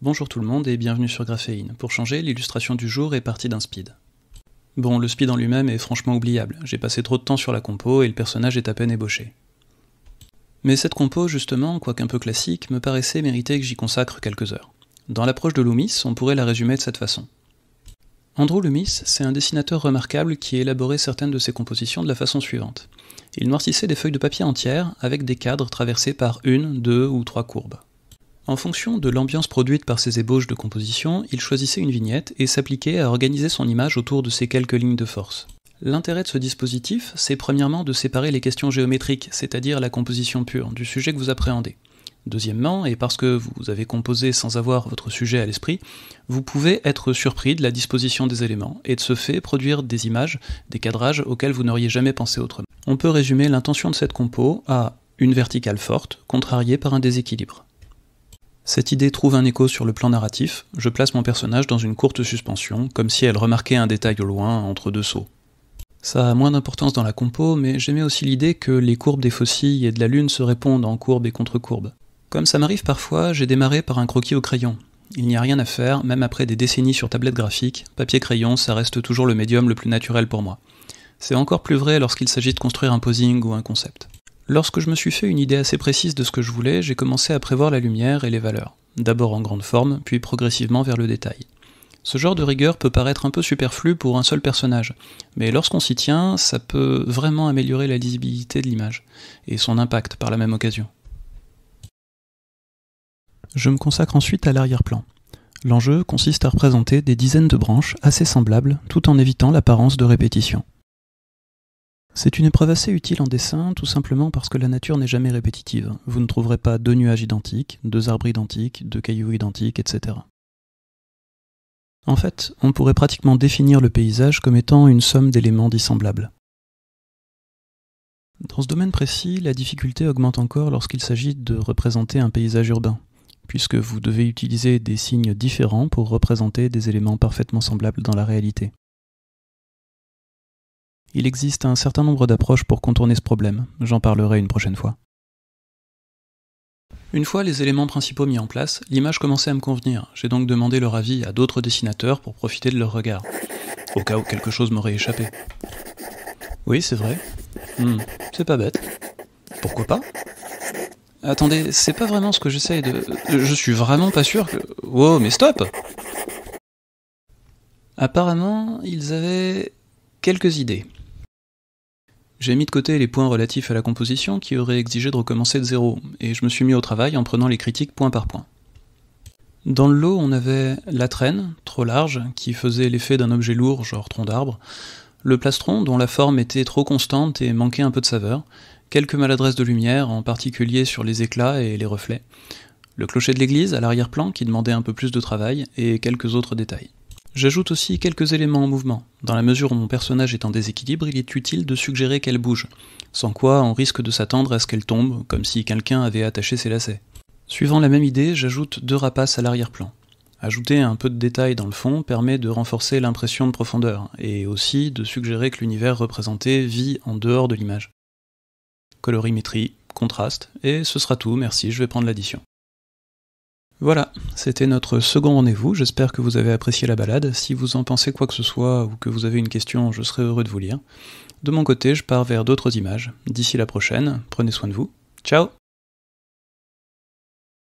Bonjour tout le monde et bienvenue sur Graphéine. Pour changer, l'illustration du jour est partie d'un speed. Bon, le speed en lui-même est franchement oubliable, j'ai passé trop de temps sur la compo et le personnage est à peine ébauché. Mais cette compo, justement, quoiqu'un peu classique, me paraissait mériter que j'y consacre quelques heures. Dans l'approche de Loomis, on pourrait la résumer de cette façon. Andrew Loomis, c'est un dessinateur remarquable qui a élaboré certaines de ses compositions de la façon suivante il noircissait des feuilles de papier entières avec des cadres traversés par une, deux ou trois courbes. En fonction de l'ambiance produite par ces ébauches de composition, il choisissait une vignette et s'appliquait à organiser son image autour de ces quelques lignes de force. L'intérêt de ce dispositif, c'est premièrement de séparer les questions géométriques, c'est-à-dire la composition pure, du sujet que vous appréhendez. Deuxièmement, et parce que vous avez composé sans avoir votre sujet à l'esprit, vous pouvez être surpris de la disposition des éléments et de ce fait produire des images, des cadrages auxquels vous n'auriez jamais pensé autrement. On peut résumer l'intention de cette compo à une verticale forte, contrariée par un déséquilibre. Cette idée trouve un écho sur le plan narratif, je place mon personnage dans une courte suspension, comme si elle remarquait un détail au loin entre deux sauts. Ça a moins d'importance dans la compo, mais j'aimais aussi l'idée que les courbes des fossiles et de la Lune se répondent en courbe et contre courbe comme ça m'arrive parfois, j'ai démarré par un croquis au crayon. Il n'y a rien à faire, même après des décennies sur tablette graphique, papier-crayon, ça reste toujours le médium le plus naturel pour moi. C'est encore plus vrai lorsqu'il s'agit de construire un posing ou un concept. Lorsque je me suis fait une idée assez précise de ce que je voulais, j'ai commencé à prévoir la lumière et les valeurs, d'abord en grande forme, puis progressivement vers le détail. Ce genre de rigueur peut paraître un peu superflu pour un seul personnage, mais lorsqu'on s'y tient, ça peut vraiment améliorer la lisibilité de l'image, et son impact par la même occasion. Je me consacre ensuite à l'arrière-plan. L'enjeu consiste à représenter des dizaines de branches assez semblables tout en évitant l'apparence de répétition. C'est une épreuve assez utile en dessin, tout simplement parce que la nature n'est jamais répétitive. Vous ne trouverez pas deux nuages identiques, deux arbres identiques, deux cailloux identiques, etc. En fait, on pourrait pratiquement définir le paysage comme étant une somme d'éléments dissemblables. Dans ce domaine précis, la difficulté augmente encore lorsqu'il s'agit de représenter un paysage urbain puisque vous devez utiliser des signes différents pour représenter des éléments parfaitement semblables dans la réalité. Il existe un certain nombre d'approches pour contourner ce problème, j'en parlerai une prochaine fois. Une fois les éléments principaux mis en place, l'image commençait à me convenir, j'ai donc demandé leur avis à d'autres dessinateurs pour profiter de leur regard, au cas où quelque chose m'aurait échappé. Oui, c'est vrai. Hmm, c'est pas bête. Pourquoi pas Attendez, c'est pas vraiment ce que j'essaye de... Je suis vraiment pas sûr que... Wow, mais stop Apparemment, ils avaient quelques idées. J'ai mis de côté les points relatifs à la composition qui auraient exigé de recommencer de zéro, et je me suis mis au travail en prenant les critiques point par point. Dans le lot, on avait la traîne, trop large, qui faisait l'effet d'un objet lourd, genre tronc d'arbre, le plastron, dont la forme était trop constante et manquait un peu de saveur, Quelques maladresses de lumière, en particulier sur les éclats et les reflets. Le clocher de l'église à l'arrière-plan qui demandait un peu plus de travail et quelques autres détails. J'ajoute aussi quelques éléments en mouvement. Dans la mesure où mon personnage est en déséquilibre, il est utile de suggérer qu'elle bouge, sans quoi on risque de s'attendre à ce qu'elle tombe, comme si quelqu'un avait attaché ses lacets. Suivant la même idée, j'ajoute deux rapaces à l'arrière-plan. Ajouter un peu de détails dans le fond permet de renforcer l'impression de profondeur, et aussi de suggérer que l'univers représenté vit en dehors de l'image colorimétrie, contraste, et ce sera tout, merci, je vais prendre l'addition. Voilà, c'était notre second rendez-vous, j'espère que vous avez apprécié la balade, si vous en pensez quoi que ce soit ou que vous avez une question, je serai heureux de vous lire. De mon côté, je pars vers d'autres images. D'ici la prochaine, prenez soin de vous. Ciao